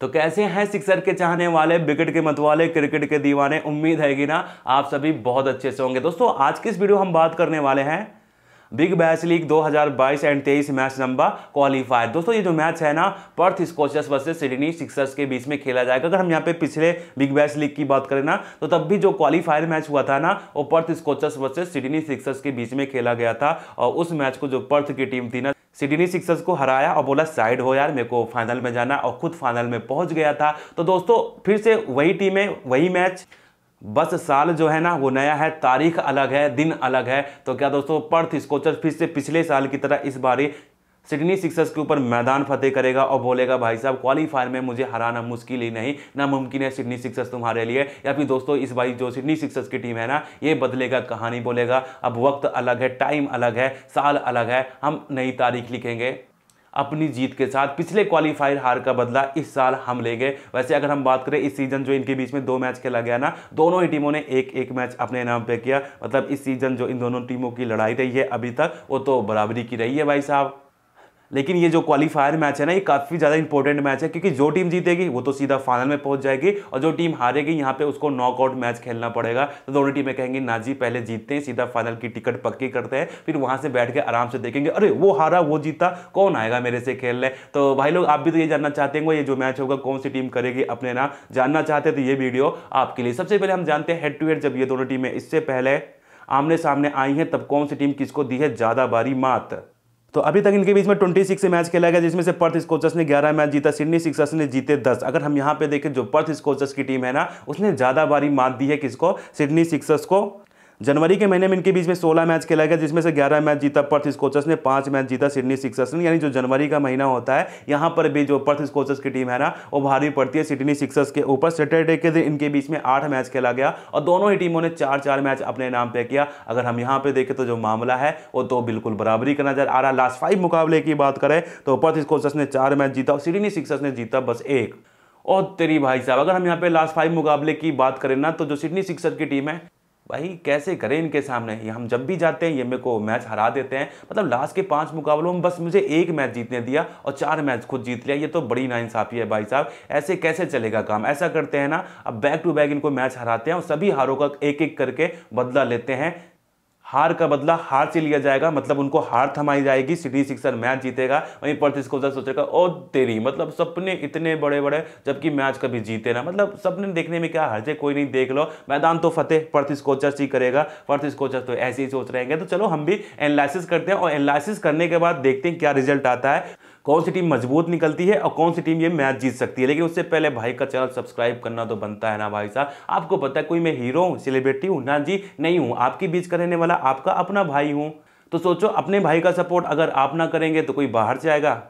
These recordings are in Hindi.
तो कैसे हैं सिक्सर के चाहने वाले विकेट के मतवाले क्रिकेट के दीवाने उम्मीद है कि ना आप सभी बहुत अच्छे से होंगे दोस्तों आज की इस वीडियो हम बात करने वाले हैं Big Bash League 2022 and 23 match number qualifier दोस्तों ये जो मैच है ना Perth Scorchers versus Sydney Sixers के बीच में खेला जाएगा अगर हम यहाँ पे पिछले बिग बैश लीग की बात करें ना तो तब भी जो क्वालिफायर मैच हुआ था ना वो Perth Scorchers versus Sydney Sixers के बीच में खेला गया था और उस मैच को जो पर्थ की टीम थी ना सिडनी सिक्सर्स को हराया और बोला साइड हो यार मेरे को फाइनल में जाना और खुद फाइनल में पहुंच गया था तो दोस्तों फिर से वही टीमें वही मैच बस साल जो है ना वो नया है तारीख अलग है दिन अलग है तो क्या दोस्तों पर्थ स्कोचर फिर से पिछले साल की तरह इस बार सिडनी सिक्सर्स के ऊपर मैदान फतेह करेगा और बोलेगा भाई साहब क्वालीफायर में मुझे हराना मुश्किल ही नहीं ना मुमकिन है सिडनी सिक्सर्स तुम्हारे लिए या फिर दोस्तों इस बार जो सिडनी सिक्सर्स की टीम है ना ये बदलेगा कहानी बोलेगा अब वक्त अलग है टाइम अलग है साल अलग है हम नई तारीख लिखेंगे अपनी जीत के साथ पिछले क्वालिफायर हार का बदला इस साल हम लेंगे वैसे अगर हम बात करें इस सीजन जो इनके बीच में दो मैच खेला गया ना दोनों ही टीमों ने एक एक मैच अपने नाम पे किया मतलब इस सीजन जो इन दोनों टीमों की लड़ाई रही है अभी तक वो तो बराबरी की रही है भाई साहब लेकिन ये जो क्वालिफायर मैच है ना ये काफ़ी ज़्यादा इंपॉर्टेंट मैच है क्योंकि जो टीम जीतेगी वो तो सीधा फाइनल में पहुंच जाएगी और जो टीम हारेगी यहाँ पे उसको नॉकआउट मैच खेलना पड़ेगा तो दोनों टीमें कहेंगी ना जी पहले जीतते हैं सीधा फाइनल की टिकट पक्की करते हैं फिर वहाँ से बैठ के आराम से देखेंगे अरे वो हारा वो जीता कौन आएगा मेरे से खेलने तो भाई लोग आप भी तो ये जानना चाहते हैं ये जो मैच होगा कौन सी टीम करेगी अपने नाम जानना चाहते हैं तो ये वीडियो आपके लिए सबसे पहले हम जानते हैं हेड टू हेड जब ये दोनों टीमें इससे पहले आमने सामने आई हैं तब कौन सी टीम किसको दी है ज़्यादा बारी मात तो अभी तक इनके बीच में ट्वेंटी सिक्स मैच खेला गया जिसमें से पर्थ स्कोचर्स ने ग्यारह मैच जीता सिडनी सिक्सर्स ने जीते दस अगर हम यहाँ पे देखें जो पर्थ स्कोचर्स की टीम है ना उसने ज़्यादा बारी मात दी है किसको सिडनी सिक्सर्स को जनवरी के महीने में इनके बीच में सोलह मैच खेला गया जिसमें से ग्यारह मैच जीता पर्थ स्कोचर्स ने पांच मैच जीता सिडनी सिक्सर्स ने यानी जो जनवरी का महीना होता है यहां पर भी जो पर्थ स्कोचर्स की टीम है ना वो भारी पड़ती है सिडनी सिक्सर्स के ऊपर सैटरडे के दिन इनके बीच में आठ मैच खेला गया और दोनों ही टीमों ने चार चार मैच अपने नाम पर किया अगर हम यहाँ पर देखें तो जो मामला है वो तो बिल्कुल बराबरी का नजर आ रहा लास्ट फाइव मुकाबले की बात करें तो पर्थ स्कोचर्स ने चार मैच जीता और सिडनी सिक्सर्स ने जीता बस एक और तेरी भाई साहब अगर हम यहाँ पे लास्ट फाइव मुकाबले की बात करें ना तो जो सिडनी सिक्सर की टीम है भाई कैसे करें इनके सामने ये हम जब भी जाते हैं ये मेरे को मैच हरा देते हैं मतलब लास्ट के पांच मुकाबलों में बस मुझे एक मैच जीतने दिया और चार मैच खुद जीत लिया ये तो बड़ी नाइंसाफ़ी है भाई साहब ऐसे कैसे चलेगा काम ऐसा करते हैं ना अब बैक टू बैक इनको मैच हराते हैं और सभी हारों का एक एक करके बदला लेते हैं हार का बदला हार से लिया जाएगा मतलब उनको हार थमाई जाएगी सिटी सिक्सर मैच जीतेगा वहीं पर्थ स्कोजर सोचेगा ओ तेरी मतलब सपने इतने बड़े बड़े जबकि मैच कभी जीते ना मतलब सपने देखने में क्या हर्जे कोई नहीं देख लो मैदान तो फतेह पर्थ स्कोचर्स ही करेगा पर्थ स्कोचर्स तो ऐसे ही सोच रहे हैं तो चलो हम भी एनालिसिस करते हैं और एनालिसिस करने के बाद देखते हैं क्या रिजल्ट आता है कौन सी टीम मजबूत निकलती है और कौन सी टीम ये मैच जीत सकती है लेकिन उससे पहले भाई का चैनल सब्सक्राइब करना तो बनता है ना भाई साहब आपको पता है कोई मैं हीरो हूँ सेलिब्रिटी हूँ ना जी नहीं हूँ आपके बीच का रहने वाला आपका अपना भाई हूँ तो सोचो अपने भाई का सपोर्ट अगर आप ना करेंगे तो कोई बाहर से आएगा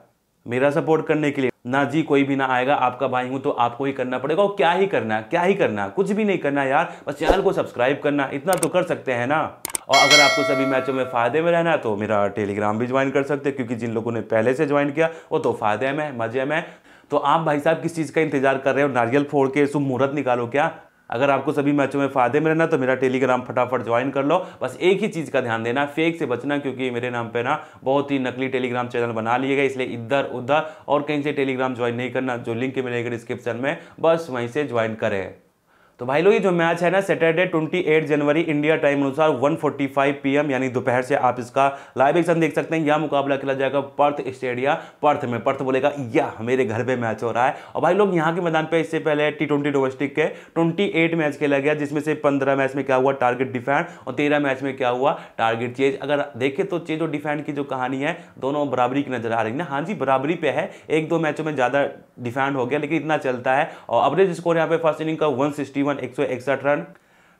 मेरा सपोर्ट करने के लिए ना जी कोई भी ना आएगा आपका भाई हूं तो आपको ही करना पड़ेगा और क्या ही करना क्या ही करना कुछ भी नहीं करना यार बस चैनल को सब्सक्राइब करना इतना तो कर सकते हैं ना और अगर आपको सभी मैचों में फ़ायदे में रहना है तो मेरा टेलीग्राम भी ज्वाइन कर सकते हैं क्योंकि जिन लोगों ने पहले से ज्वाइन किया वो तो फ़ायदे में मज़े में तो आप भाई साहब किस चीज़ का इंतजार कर रहे हो नारियल फोड़ के शुभ मुहूर्त निकालो क्या अगर आपको सभी मैचों में फायदे में रहना तो मेरा टेलीग्राम फटाफट ज्वाइन कर लो बस एक ही चीज़ का ध्यान देना फेक से बचना क्योंकि मेरे नाम पे ना बहुत ही नकली टेलीग्राम चैनल बना लिए गए इसलिए इधर उधर और कहीं से टेलीग्राम ज्वाइन नहीं करना जो लिंक मिलेगा डिस्क्रिप्शन में बस वहीं से ज्वाइन करें तो भाई लोग ये जो मैच है ना सैटरडे 28 जनवरी इंडिया टाइम अनुसार 1:45 पीएम यानी दोपहर से आप इसका लाइव एक्शन देख सकते हैं यह मुकाबला खेला जाएगा पर्थ स्टेडिया पर्थ में पर्थ बोलेगा यह मेरे घर पे मैच हो रहा है और भाई लोग यहाँ के मैदान पे इससे पहले टी ट्वेंटी डोमेस्टिक के 28 मैच खेला गया जिसमें से पंद्रह मैच में क्या हुआ टारगेट डिफेंड और तेरह मैच में क्या हुआ टारगेट चेज अगर देखे तो चेज और डिफेंड की जो कहानी है दोनों बराबरी की नजर आ रही है हाँ जी बराबरी पे है एक दो मैचों में ज़्यादा डिफेंड हो गया लेकिन इतना चलता है और एवरेज स्कोर यहाँ पे फर्स्ट इनिंग का वन तकरीबन एक रन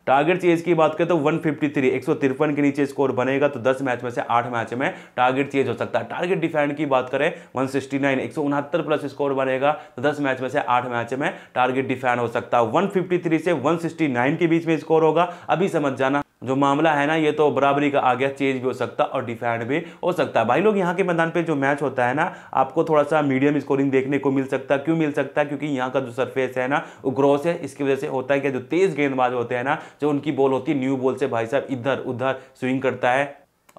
टारगेट चेज की बात करें तो 153 एक के नीचे स्कोर बनेगा तो 10 मैच में से 8 मैच में टारगेट चेज हो सकता है टारगेट डिफेंड की बात करें 169 169 प्लस स्कोर बनेगा तो 10 मैच में से 8 मैच में टारगेट डिफेंड हो सकता है 153 से 169 के बीच में स्कोर होगा अभी समझ जाना जो मामला है ना ये तो बराबरी का आ गया चेंज भी हो सकता और डिफाइंड भी हो सकता है भाई लोग यहाँ के मैदान पे जो मैच होता है ना आपको थोड़ा सा मीडियम स्कोरिंग देखने को मिल सकता है क्यों मिल सकता है क्योंकि यहाँ का जो सरफेस है ना वो ग्रॉस है इसकी वजह से होता है कि जो तेज गेंदबाज होते हैं ना जो उनकी बॉल होती है न्यू बॉल से भाई साहब इधर उधर स्विंग करता है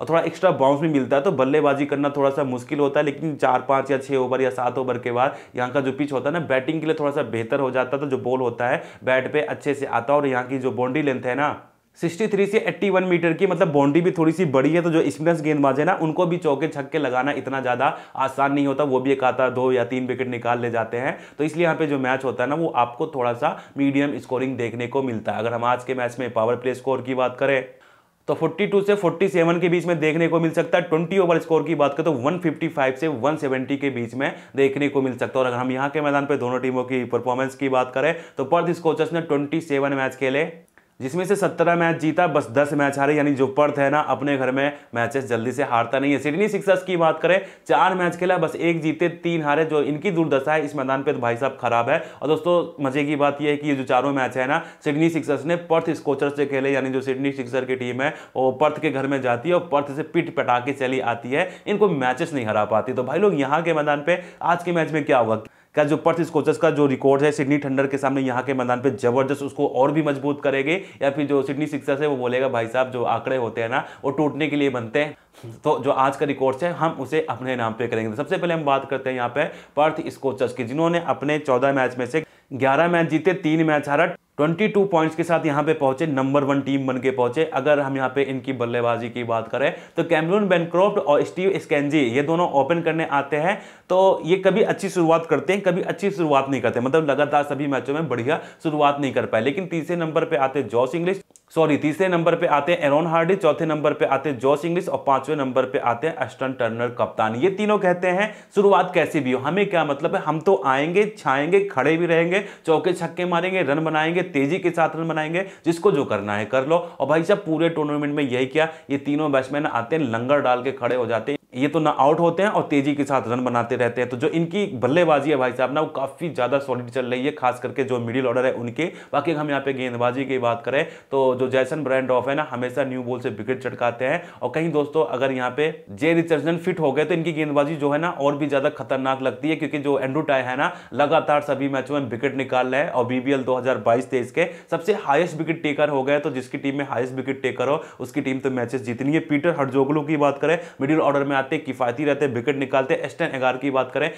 और थोड़ा एक्स्ट्रा बाउंस भी मिलता है तो बल्लेबाजी करना थोड़ा सा मुश्किल होता है लेकिन चार पाँच या छः ओवर या सात ओवर के बाद यहाँ का जो पिच होता है ना बैटिंग के लिए थोड़ा सा बेहतर हो जाता है तो जो बॉल होता है बैट पर अच्छे से आता है और यहाँ की जो बाउंड्री लेंथ है ना 63 से 81 मीटर की मतलब बाउंड्री भी थोड़ी सी बड़ी है तो जो स्पिनर्स गेंदबाज है ना उनको भी चौके छक्के लगाना इतना ज़्यादा आसान नहीं होता वो भी एक आता दो या तीन विकेट निकाल ले जाते हैं तो इसलिए यहाँ पे जो मैच होता है ना वो आपको थोड़ा सा मीडियम स्कोरिंग देखने को मिलता है अगर हम आज के मैच में पावर प्ले स्कोर की बात करें तो 42 से 47 के बीच में देखने को मिल सकता है 20 ओवर स्कोर की बात करें तो 155 से 170 के बीच में देखने को मिल सकता है और अगर हम यहाँ के मैदान पर दोनों टीमों की परफॉर्मेंस की बात करें तो पर्थ स्कोचर्स ने 27 मैच खेले जिसमें से 17 मैच जीता बस 10 मैच हारे यानी जो पर्थ है ना अपने घर में मैचेस जल्दी से हारता नहीं है सिडनी सिक्सर्स की बात करें चार मैच खेला बस एक जीते तीन हारे जो इनकी दुर्दशा है इस मैदान पे तो भाई साहब खराब है और दोस्तों मजे की बात यह है कि ये जो चारों मैच है ना सिडनी सिक्सर्स ने पर्थ स्कोचर से खेले यानी जो सिडनी सिक्सर की टीम है वो पर्थ के घर में जाती है और पर्थ से पिट पटा के चली आती है इनको मैचेस नहीं हरा पाती तो भाई लोग यहाँ के मैदान पर आज के मैच में क्या हुआ का जो पर्थ स्कोचर्स का जो रिकॉर्ड है सिडनी थंडर के सामने यहाँ के मैदान पे जबरदस्त उसको और भी मजबूत करेंगे या फिर जो सिडनी सिक्सर्स है वो बोलेगा भाई साहब जो आंकड़े होते हैं ना वो टूटने के लिए बनते हैं तो जो आज का रिकॉर्ड्स है हम उसे अपने नाम पे करेंगे सबसे पहले हम बात करते हैं यहाँ पे पर्थ स्कोचर्स की जिन्होंने अपने चौदह मैच में से ग्यारह मैच जीते तीन मैच हारा 22 पॉइंट्स के साथ यहाँ पे पहुंचे नंबर वन टीम बन के पहुंचे अगर हम यहाँ पे इनकी बल्लेबाजी की बात करें तो कैमरून बेनक्रॉफ्ट और स्टीव स्कैनजी ये दोनों ओपन करने आते हैं तो ये कभी अच्छी शुरुआत करते हैं कभी अच्छी शुरुआत नहीं करते मतलब लगातार सभी मैचों में बढ़िया शुरुआत नहीं कर पाए लेकिन तीसरे नंबर पर आते जॉस इंग्लिश सॉरी तीसरे नंबर पे आते हैं एरोन हार्डी चौथे नंबर पे आते हैं जॉस इंग्लिश और पांचवें नंबर पे आते हैं अस्टन टर्नर कप्तान ये तीनों कहते हैं शुरुआत कैसी भी हो हमें क्या मतलब है हम तो आएंगे छाएंगे खड़े भी रहेंगे चौके छक्के मारेंगे रन बनाएंगे तेजी के साथ रन बनाएंगे जिसको जो करना है कर लो और भाई साहब पूरे टूर्नामेंट में यही क्या ये तीनों बैट्समैन आते हैं लंगर डाल के खड़े हो जाते हैं ये तो ना आउट होते हैं और तेजी के साथ रन बनाते रहते हैं तो जो इनकी बल्लेबाजी है भाई साहब ना वो काफ़ी ज़्यादा सॉलिड चल रही है खास करके जो मिडिल ऑर्डर है उनके बाकी हम यहाँ पे गेंदबाजी की बात करें तो जो जैसन ब्रांड ऑफ है ना हमेशा न्यू बॉल से विकेट चटकाते हैं और कहीं दोस्तों अगर यहाँ पे जे रिचर्जन फिट हो गए तो इनकी गेंदबाजी जो है ना और भी ज़्यादा खतरनाक लगती है क्योंकि जो एंड्रू टाई है ना लगातार सभी मैचों में विकेट निकाल रहे हैं और बी बी एल के सबसे हाइस्ट विकेट टेकर हो गए तो जिसकी टीम में हाइस्ट विकेट टेकर हो उसकी टीम तो मैचेस जीतनी है पीटर हटजोगलू की बात करें मिडिल ऑर्डर में बनाते किफायती रहते विकेट निकालते एस्टन एगार की बात करें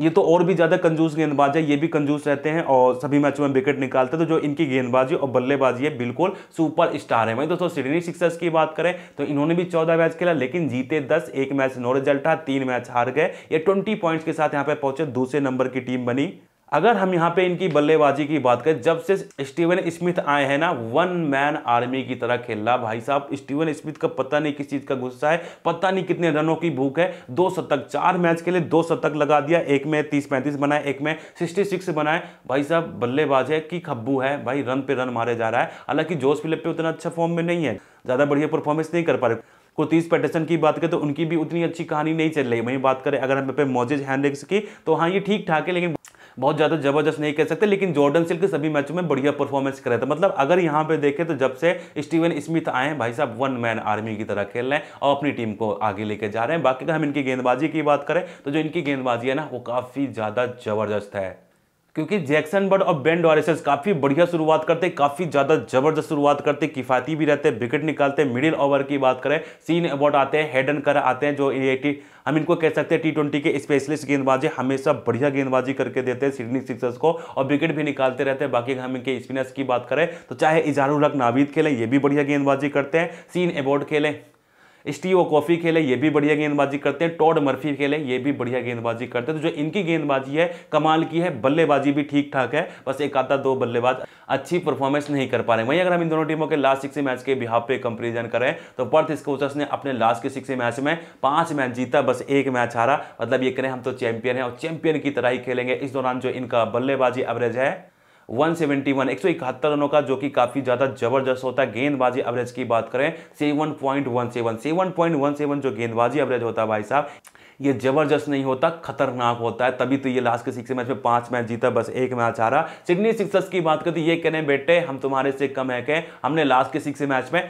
ये तो और भी ज़्यादा कंजूस गेंदबाज है ये भी कंजूस रहते हैं और सभी मैचों में विकेट निकालते हैं तो जो इनकी गेंदबाजी और बल्लेबाजी है बिल्कुल सुपर स्टार है वहीं दोस्तों सिडनी सिक्सर्स की बात करें तो इन्होंने भी चौदह मैच खेला लेकिन जीते दस एक मैच नो रिजल्ट था तीन मैच हार गए ये ट्वेंटी पॉइंट्स के साथ यहाँ पर पहुंचे दूसरे नंबर की टीम बनी अगर हम यहाँ पे इनकी बल्लेबाजी की बात करें जब से स्टीवन स्मिथ आए हैं ना वन मैन आर्मी की तरह खेल रहा भाई साहब स्टीवन स्मिथ का पता नहीं किस चीज़ का गुस्सा है पता नहीं कितने रनों की भूख है दो शतक चार मैच के लिए दो शतक लगा दिया एक में तीस पैंतीस बनाए एक में सिक्सटी सिक्स बनाए भाई साहब बल्लेबाज है कि खब्बू है भाई रन पे रन मारे जा रहा है हालांकि जोश फिलिप पे उतना अच्छा फॉर्म में नहीं है ज़्यादा बढ़िया परफॉर्मेंस नहीं कर पा रहे कुतीस पैटर्सन की बात करें तो उनकी भी उतनी अच्छी कहानी नहीं चल रही वहीं बात करें अगर हम पे मोजेज हैंड्रिक्स की तो हाँ ये ठीक ठाक है लेकिन बहुत ज़्यादा जबरदस्त नहीं कह सकते लेकिन जॉर्डन सिल के सभी मैचों में बढ़िया परफॉर्मेंस रहे थे मतलब अगर यहाँ पे देखें तो जब से स्टीवन स्मिथ आए भाई साहब वन मैन आर्मी की तरह खेल रहे हैं और अपनी टीम को आगे लेके जा रहे हैं बाकी अगर हम इनकी गेंदबाजी की बात करें तो जो इनकी गेंदबाजी है ना वो काफ़ी ज़्यादा जबरदस्त है क्योंकि जैक्सन बर्ड और बेन डॉरिसेस काफ़ी बढ़िया शुरुआत करते काफ़ी ज़्यादा जबरदस्त शुरुआत करते किफ़ायती भी रहते विकेट निकालते मिडिल ओवर की बात करें सीन अबाउट आते हैं हेड एंड कर आते हैं जो एटी हम इनको कह सकते हैं टी ट्वेंटी के स्पेशलिस्ट गेंदबाजी हमेशा बढ़िया गेंदबाजी करके देते हैं सिडनी सिक्सर्स को और विकेट भी निकालते रहते हैं बाकी हम इनके स्पिनर्स की बात करें तो चाहे इजारुल हक नावीद खेलें ये भी बढ़िया गेंदबाजी करते हैं सीन अबाउट खेलें स्टीव कॉफी खेले ये भी बढ़िया गेंदबाजी करते हैं टॉड मर्फी खेले ये भी बढ़िया गेंदबाजी करते हैं तो जो इनकी गेंदबाजी है कमाल की है बल्लेबाजी भी ठीक ठाक है बस एक आता दो बल्लेबाज अच्छी परफॉर्मेंस नहीं कर पा रहे वहीं अगर हम इन दोनों टीमों के लास्ट सिक्स मैच के बिहार पे कंपेरिजन करें तो पर्थ स्कोचर्स ने अपने लास्ट के सिक्स मैच में पांच मैच जीता बस एक मैच हारा मतलब ये करें हम तो चैंपियन है और चैंपियन की तरह ही खेलेंगे इस दौरान जो इनका बल्लेबाजी एवरेज है 171 171 रनों का जो कि काफी ज्यादा जबरदस्त होता है गेंदबाजी एवरेज की बात करें seven point one seven seven point one seven जो गेंदबाजी एवरेज होता है भाई साहब ये जबरदस्त नहीं होता खतरनाक होता है तभी तो ये लास्ट के सिक्स मैच में पांच मैच जीता बस एक मैच आ रहा सिडनी सिक्सर्स की बात करते तो ये कहने बेटे हम तुम्हारे से कम है कहें हमने लास्ट के सिक्स मैच में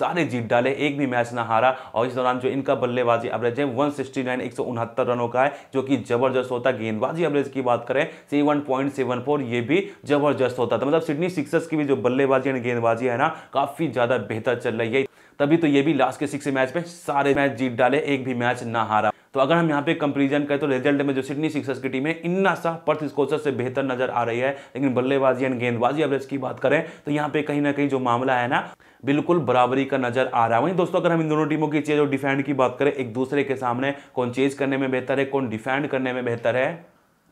सारे जीत डाले एक भी मैच ना हारा और इस दौरान जो इनका बल्लेबाजी एवरेज है वन सिक्सटी नाइन एक सौ उनहत्तर रनों का है जो कि जबरदस्त होता है गेंदबाजी एवरेज की बात करें सेवन पॉइंट सेवन फोर ये भी जबरदस्त होता था तो मतलब सिडनी सिक्सर्स की भी जो बल्लेबाजी एंड गेंदबाजी है ना काफ़ी ज़्यादा बेहतर चल रही है तभी तो ये भी लास्ट के सिक्स मैच में सारे मैच जीत डाले एक भी मैच ना हारा तो अगर हम यहाँ पे कंपेरिजन करें तो रिजल्ट में जो सिडनी सिक्सर्स की टीम है इन्ना सा पर्थ स्कोचर से बेहतर नजर आ रही है लेकिन बल्लेबाजी एंड गेंदबाजी एवरेज की बात करें तो यहाँ पे कहीं ना कहीं जो मामला है ना बिल्कुल बराबरी का नजर आ रहा है वहीं दोस्तों अगर हम इन दोनों टीमों की चेज और डिफेंड की बात करें एक दूसरे के सामने कौन चेज करने में बेहतर है कौन डिफेंड करने में बेहतर है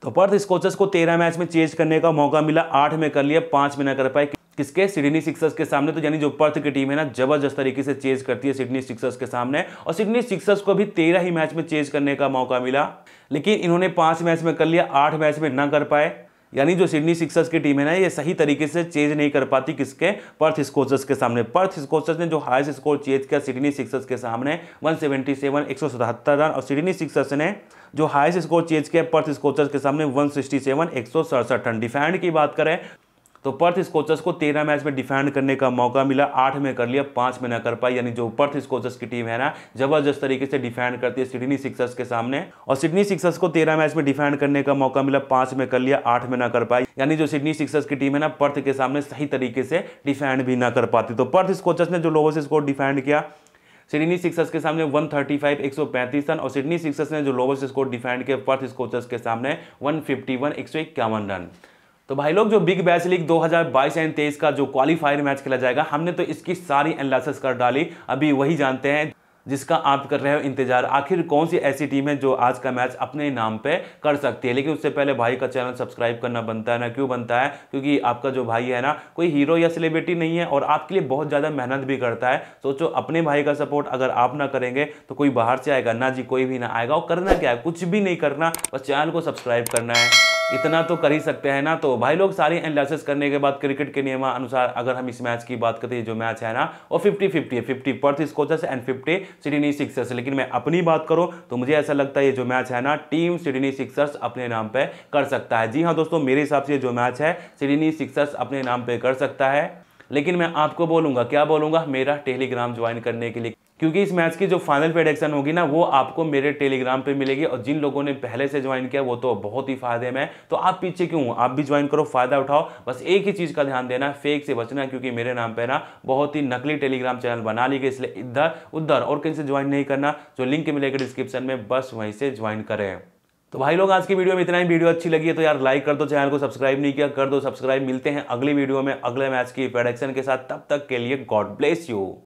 तो पर्थ स्कोचर्स को तेरह मैच में चेज करने का मौका मिला आठ में कर लिया पांच में ना कर पाए किसके सिडनी सिक्सर्स के सामने तो यानी जो पर्थ की टीम है ना जबरदस्त तरीके से चेज करती है सिडनी सिक्सर्स के सामने और सिडनी सिक्सर्स को भी तेरह ही मैच में चेज करने का मौका मिला लेकिन इन्होंने पांच मैच में कर लिया आठ मैच में ना कर पाए यानी जो सिडनी सिक्सर्स की टीम है ना ये सही तरीके से चेज नहीं कर पाती किसके पर्थ स्कोचर्स के सामने पर्थ स्कोचर्स ने जो हाईएस्ट स्कोर चेज किया सिडनी सिक्सर्स के सामने 177 सतहत्तर रन और सिडनी सिक्सर्स ने जो हाईएस्ट स्कोर चेज किया पर्थ स्कोचर्स के सामने 167 सड़सठ रन डिफेंड की बात करें तो पर्थ स्कोचर्स को तेरह मैच में डिफेंड करने का मौका मिला आठ में कर लिया पांच में ना कर पाई यानी जो पर्थ स्कोचर्स की टीम है ना जबरदस्त तरीके से डिफेंड करती है सिडनी सिक्सर्स के सामने और सिडनी सिक्सर्स को तेरह मैच में डिफेंड करने का मौका मिला पांच में कर लिया आठ में ना कर पाई यानी जो सिडनी सिक्सर्स की टीम है ना पर्थ के सामने सही तरीके से डिफेंड भी ना कर पाती तो पर्थ स्कोचर्स ने जो लोगों से स्कोर डिफेंड किया सिडनी सिक्सर्स के सामने 135 पैंतीस रन और सिडनी सिक्सर्स ने जो लोवेस्ट स्कोर डिफेंड किया पर्थ स्कोचर्स के सामने 151 151 रन तो भाई लोग जो बिग बैच लीग 2022 एंड 23 का जो क्वालिफायर मैच खेला जाएगा हमने तो इसकी सारी एनालिसिस कर डाली अभी वही जानते हैं जिसका आप कर रहे हो इंतजार आखिर कौन सी ऐसी टीम है जो आज का मैच अपने नाम पे कर सकती है लेकिन उससे पहले भाई का चैनल सब्सक्राइब करना बनता है ना क्यों बनता है क्योंकि आपका जो भाई है ना कोई हीरो या सेलिब्रिटी नहीं है और आपके लिए बहुत ज़्यादा मेहनत भी करता है सोचो अपने भाई का सपोर्ट अगर आप ना करेंगे तो कोई बाहर से आएगा ना जी कोई भी ना आएगा और करना क्या है कुछ भी नहीं करना बस चैनल को सब्सक्राइब करना है इतना तो कर ही सकते हैं ना तो भाई लोग सारी एनालिसिस करने के बाद क्रिकेट के अनुसार अगर हम इस मैच की बात करते हैं जो मैच है ना वो फिफ्टी फिफ्टी है fifty Perth Scorchers and fifty Sydney Sixers लेकिन मैं अपनी बात करूँ तो मुझे ऐसा लगता है ये जो मैच है ना टीम सिडनी सिक्सर्स अपने नाम पर कर सकता है जी हाँ दोस्तों मेरे हिसाब से जो मैच है सिडनी सिक्सर्स अपने नाम पर कर सकता है लेकिन मैं आपको बोलूंगा क्या बोलूंगा मेरा टेलीग्राम ज्वाइन करने के लिए क्योंकि इस मैच की जो फाइनल प्रेडिक्शन होगी ना वो आपको मेरे टेलीग्राम पे मिलेगी और जिन लोगों ने पहले से ज्वाइन किया वो तो बहुत ही फायदे में तो आप पीछे क्यों आप भी ज्वाइन करो फायदा उठाओ बस एक ही चीज़ का ध्यान देना फेक से बचना क्योंकि मेरे नाम पर ना बहुत ही नकली टेलीग्राम चैनल बना ली गई इसलिए इधर उधर और कहीं से ज्वाइन नहीं करना जो लिंक मिलेगा डिस्क्रिप्शन में बस वहीं से ज्वाइन करें तो भाई लोग आज की वीडियो में इतना ही वीडियो अच्छी लगी है तो यार लाइक कर दो चैनल को सब्सक्राइब नहीं किया कर दो सब्सक्राइब मिलते हैं अगले वीडियो में अगले मैच की प्रोडक्शन के साथ तब तक के लिए गॉड ब्लेस यू